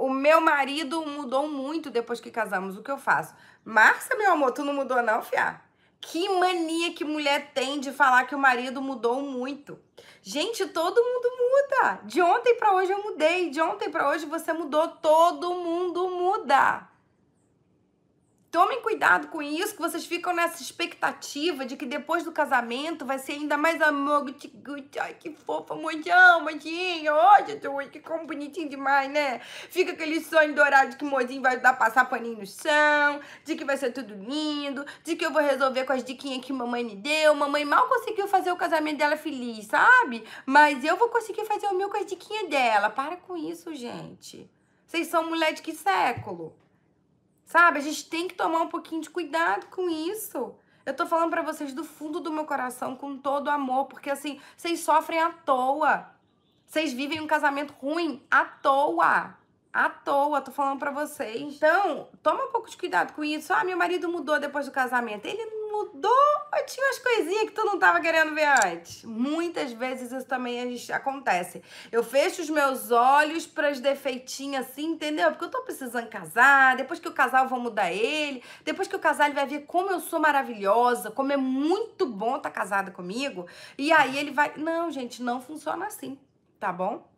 o meu marido mudou muito depois que casamos. O que eu faço? Márcia, meu amor, tu não mudou, não, fiá? Que mania que mulher tem de falar que o marido mudou muito. Gente, todo mundo muda. De ontem para hoje eu mudei, de ontem para hoje você mudou, todo mundo muda. Tomem cuidado com isso, que vocês ficam nessa expectativa de que depois do casamento vai ser ainda mais amor. ai, que fofa, mojão, mojinho. hoje, Jesus, que como bonitinho demais, né? Fica aquele sonho dourado de que o vai dar passar paninho no chão, de que vai ser tudo lindo, de que eu vou resolver com as diquinhas que mamãe me deu. Mamãe mal conseguiu fazer o casamento dela feliz, sabe? Mas eu vou conseguir fazer o meu com as diquinhas dela. Para com isso, gente. Vocês são mulher de que século? Sabe? A gente tem que tomar um pouquinho de cuidado com isso. Eu tô falando para vocês do fundo do meu coração, com todo amor, porque assim, vocês sofrem à toa. Vocês vivem um casamento ruim à toa. À toa, tô falando para vocês. Então, toma um pouco de cuidado com isso. Ah, meu marido mudou depois do casamento. Ele mudou eu tinha umas coisinhas que tu não tava querendo ver antes. Muitas vezes isso também acontece. Eu fecho os meus olhos para as defeitinhas assim, entendeu? Porque eu tô precisando casar, depois que eu casar eu vou mudar ele, depois que eu casar ele vai ver como eu sou maravilhosa, como é muito bom estar tá casada comigo. E aí ele vai, não, gente, não funciona assim, tá bom?